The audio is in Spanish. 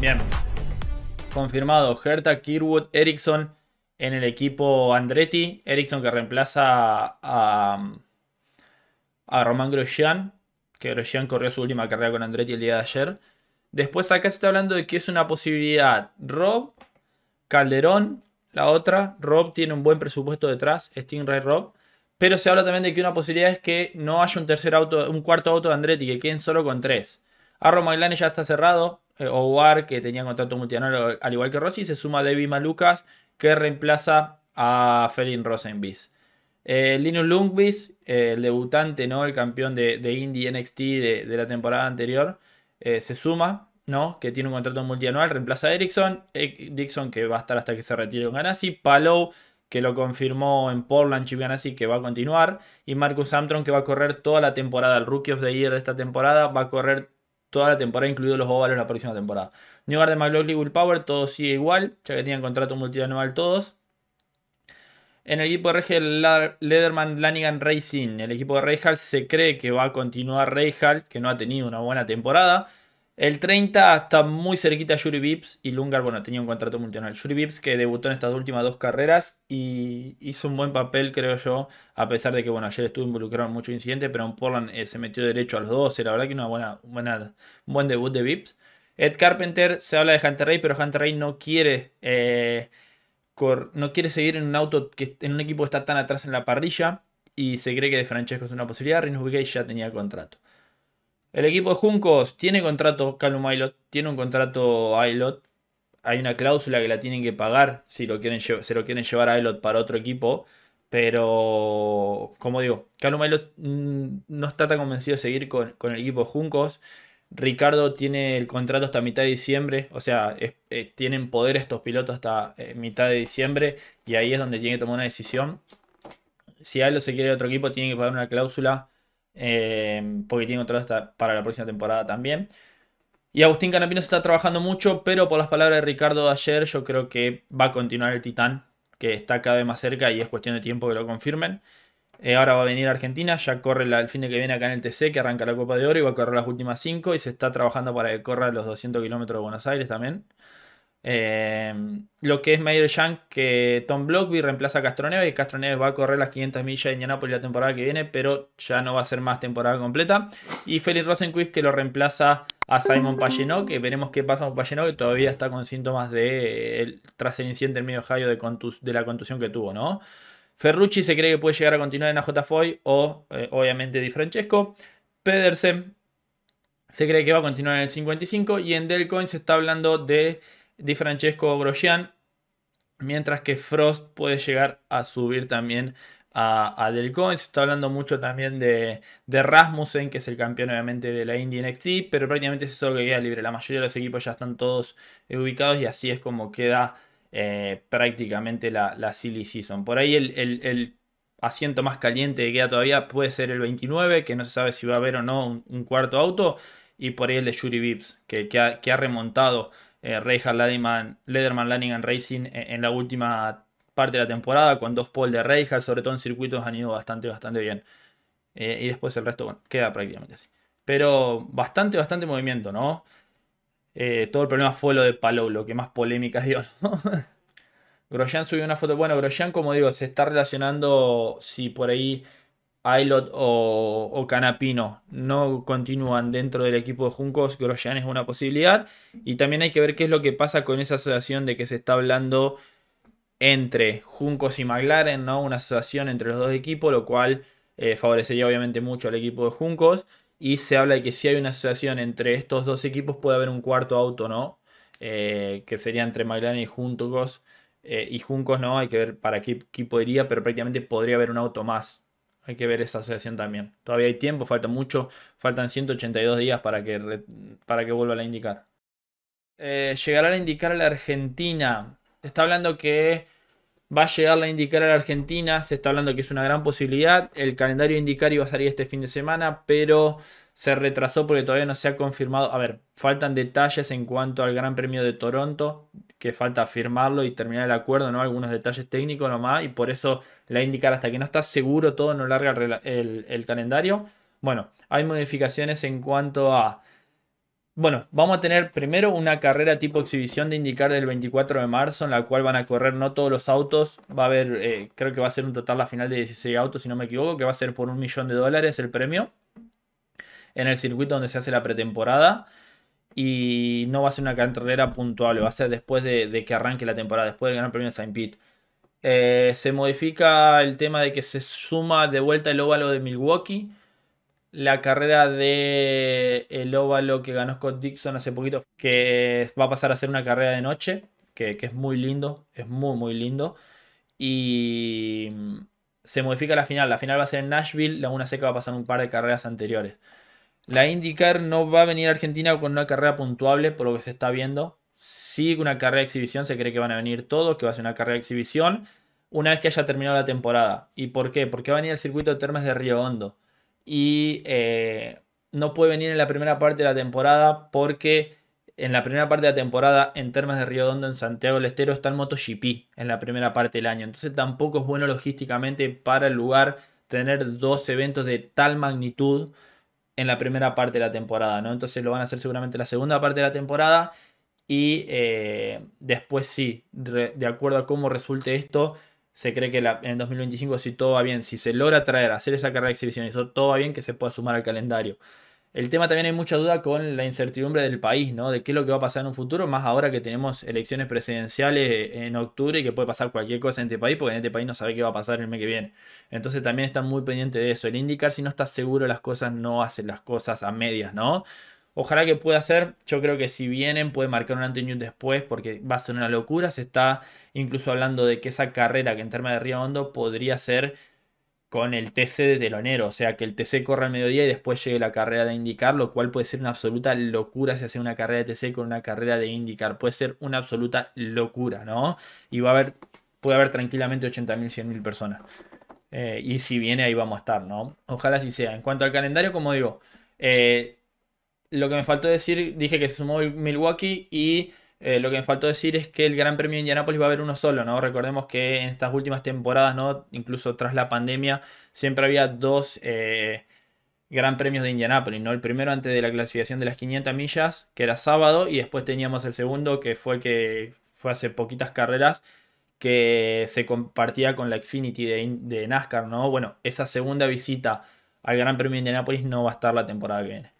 Bien. Confirmado, Herta, Kirwood, Ericsson en el equipo Andretti. Erickson que reemplaza a, Román Grosjean, que Grosjean corrió su última carrera con Andretti el día de ayer. Después acá se está hablando de que es una posibilidad Rob, Calderón, la otra. Rob tiene un buen presupuesto detrás, Stingray Rob. Pero se habla también de que una posibilidad es que no haya un tercer auto, un cuarto auto de Andretti, que queden solo con tres. Arro McLaren ya está cerrado. Eh, Owar, que tenía contrato multianual al igual que Rossi, se suma David Malucas, que reemplaza a Felin Rosenbis. Eh, Linus eh, el debutante, ¿no? El campeón de, de Indie NXT de, de, la temporada anterior, se suma, ¿no? Que tiene un contrato multianual, reemplaza a Erickson. Dixon, que va a estar hasta que se retire con Ganassi. Palou, que lo confirmó en Portland Chip Ganassi, que va a continuar. Y Marcus Amtron que va a correr toda la temporada. El Rookie of the Year de esta temporada va a correr toda la temporada, incluidos los óvalos la próxima temporada. New de McLaughlin Will Power. todo sigue igual, ya que tenían contrato multianual todos. En el equipo de Reijal, Lederman, Lanigan, Racing. El equipo de Reijal se cree que va a continuar Reijal, que no ha tenido una buena temporada. El 30 está muy cerquita a Yuri Vips y Lungar, bueno, tenía un contrato multinacional. Yuri Vips que debutó en estas últimas dos carreras y hizo un buen papel, creo yo, a pesar de que, bueno, ayer estuvo involucrado en muchos incidentes, pero en Portland eh, se metió derecho a los dos. la verdad que una buena, buena, un buen debut de Vips. Ed Carpenter, se habla de Hunter Ray, pero Hunter Ray no quiere, eh, no quiere seguir en un auto, que, en un equipo que está tan atrás en la parrilla y se cree que de Francesco es una posibilidad. Rinus ya tenía contrato. El equipo de Juncos tiene contrato Calum tiene un contrato Ailot. Hay una cláusula que la tienen que pagar si lo quieren se lo quieren llevar a Ailot para otro equipo. Pero, como digo, Calum mm, no está tan convencido de seguir con, el equipo de Juncos. Ricardo tiene el contrato hasta mitad de diciembre, o sea, eh, tienen poder estos pilotos hasta eh, mitad de diciembre y ahí es donde tiene que tomar una decisión. Si Ailot se quiere otro equipo, tiene que pagar una cláusula Em, porque tiene hasta para la próxima temporada también. Y Agustín Canapino se está trabajando mucho, pero por las palabras de Ricardo de ayer, yo creo que va a continuar el Titán, que está cada vez más cerca y es cuestión de tiempo que lo confirmen. Eh, ahora va a venir a Argentina, ya corre el fin de que viene acá en el TC, que arranca la Copa de Oro y va a correr las últimas 5 y se está trabajando para que corra los 200 kilómetros de Buenos Aires también. Eh, lo que es Mayer Young, que Tom Blockby reemplaza a Castroneves. Castroneves va a correr las 500 millas de Indianapolis la temporada que viene, pero ya no va a ser más temporada completa. Y Felix Rosenquist, que lo reemplaza a Simon Pagenot, que veremos qué pasa con que todavía está con síntomas de tras el incidente en medio Ohio de, de la contusión que tuvo, ¿no? Ferrucci se cree que puede llegar a continuar en AJ Foy o, eh, obviamente, Di Francesco. Pedersen se cree que va a continuar en el 55 y en Delcoin se está hablando de Di Francesco Grosjean, mientras que Frost puede llegar a subir también a, a Se está hablando mucho también de, de, Rasmussen, que es el campeón obviamente de la Indy NXT, pero prácticamente es solo que queda libre. La mayoría de los equipos ya están todos eh, ubicados y así es como queda eh, prácticamente la, la, silly season. Por ahí el, asiento más caliente que queda todavía puede ser el 29, que no se sabe si va a haber o no un, cuarto auto, y por ahí el de Yuri Vips, que, que ha remontado eh, Lederman, Lanigan Racing eh, en, la última parte de la temporada, con dos pole de Reinhardt, sobre todo en circuitos han ido bastante, bastante bien. Eh, y después el resto bueno, queda prácticamente así. Pero bastante, bastante movimiento, ¿no? Eh, todo el problema fue lo de Palou, lo que más polémica dio, Grosjean subió una foto. Bueno, Grosjean, como digo, se está relacionando si por ahí Ailot o, Canapino no continúan dentro del equipo de Juncos, Grosjean es una posibilidad. Y también hay que ver qué es lo que pasa con esa asociación de que se está hablando entre Juncos y McLaren, ¿no? Una asociación entre los dos equipos, lo cual eh, favorecería obviamente mucho al equipo de Juncos. Y se habla de que si hay una asociación entre estos dos equipos puede haber un cuarto auto, ¿no? Eh, que sería entre McLaren y Juncos. Eh, y Juncos, ¿no? Hay que ver para qué equipo iría, pero prácticamente podría haber un auto más hay que ver esa asociación también. Todavía hay tiempo, falta mucho, faltan 182 días para que, para que vuelva a indicar. Eh, llegará a indicar a la Argentina. Se está hablando que va a llegar a indicar a la Argentina, se está hablando que es una gran posibilidad. El calendario indicar iba a salir este fin de semana, pero se retrasó porque todavía no se ha confirmado. A ver, faltan detalles en cuanto al Gran Premio de Toronto que falta firmarlo y terminar el acuerdo, ¿no? Algunos detalles técnicos nomás, y por eso la indicar hasta que no está seguro todo, no larga el, calendario. Bueno, hay modificaciones en cuanto a... Bueno, vamos a tener primero una carrera tipo exhibición de indicar del 24 de marzo, en la cual van a correr no todos los autos. Va a haber, eh, creo que va a ser un total la final de 16 autos, si no me equivoco, que va a ser por un millón de dólares el premio en el circuito donde se hace la pretemporada y no va a ser una carrera puntual, va a ser después de, que arranque la temporada, después del ganar Premio de Saint Pete. Eh, se modifica el tema de que se suma de vuelta el óvalo de Milwaukee. La carrera de el óvalo que ganó Scott Dixon hace poquito, que va a pasar a ser una carrera de noche, que, es muy lindo, es muy, muy lindo. Y mm, se modifica la final. La final va a ser en Nashville, la una Seca va a pasar un par de carreras anteriores. La IndyCar no va a venir a Argentina con una carrera puntuable, por lo que se está viendo. Sí, una carrera de exhibición, se cree que van a venir todos, que va a ser una carrera de exhibición, una vez que haya terminado la temporada. ¿Y por qué? Porque va a venir al circuito de Termas de Río Hondo. Y eh, no puede venir en la primera parte de la temporada porque en la primera parte de la temporada en Termas de Río Hondo en Santiago del Estero está el MotoGP en la primera parte del año. Entonces tampoco es bueno logísticamente para el lugar tener dos eventos de tal magnitud en la primera parte de la temporada, ¿no? Entonces lo van a hacer seguramente en la segunda parte de la temporada y eh, después sí, de acuerdo a cómo resulte esto, se cree que en el 2025 si todo va bien, si se logra traer, a hacer esa carrera de exhibición y todo va bien, que se pueda sumar al calendario. El tema también hay mucha duda con la incertidumbre del país, ¿no? De qué es lo que va a pasar en un futuro, más ahora que tenemos elecciones presidenciales en octubre y que puede pasar cualquier cosa en este país, porque en este país no sabe qué va a pasar el mes que viene. Entonces también está muy pendiente de eso. El indicar si no está seguro las cosas, no hace las cosas a medias, ¿no? Ojalá que pueda ser. Yo creo que si vienen puede marcar un ante y un después porque va a ser una locura. Se está incluso hablando de que esa carrera que en términos de Río Hondo podría ser con el TC de telonero, o sea, que el TC corra al mediodía y después llegue la carrera de indicar, lo cual puede ser una absoluta locura si hace una carrera de TC con una carrera de indicar, puede ser una absoluta locura, ¿no? Y va a haber, puede haber tranquilamente 80.000, 100.000 personas. Eh, y si viene ahí vamos a estar, ¿no? Ojalá así sea. En cuanto al calendario, como digo, eh, lo que me faltó decir, dije que se sumó Milwaukee y eh, lo que me faltó decir es que el Gran Premio de Indianápolis va a haber uno solo, ¿no? Recordemos que en estas últimas temporadas, ¿no? Incluso tras la pandemia, siempre había dos eh, Gran Premios de Indianápolis, ¿no? El primero antes de la clasificación de las 500 millas, que era sábado, y después teníamos el segundo, que fue que fue hace poquitas carreras, que se compartía con la Infinity de, NASCAR, ¿no? Bueno, esa segunda visita al Gran Premio de Indianápolis no va a estar la temporada que viene.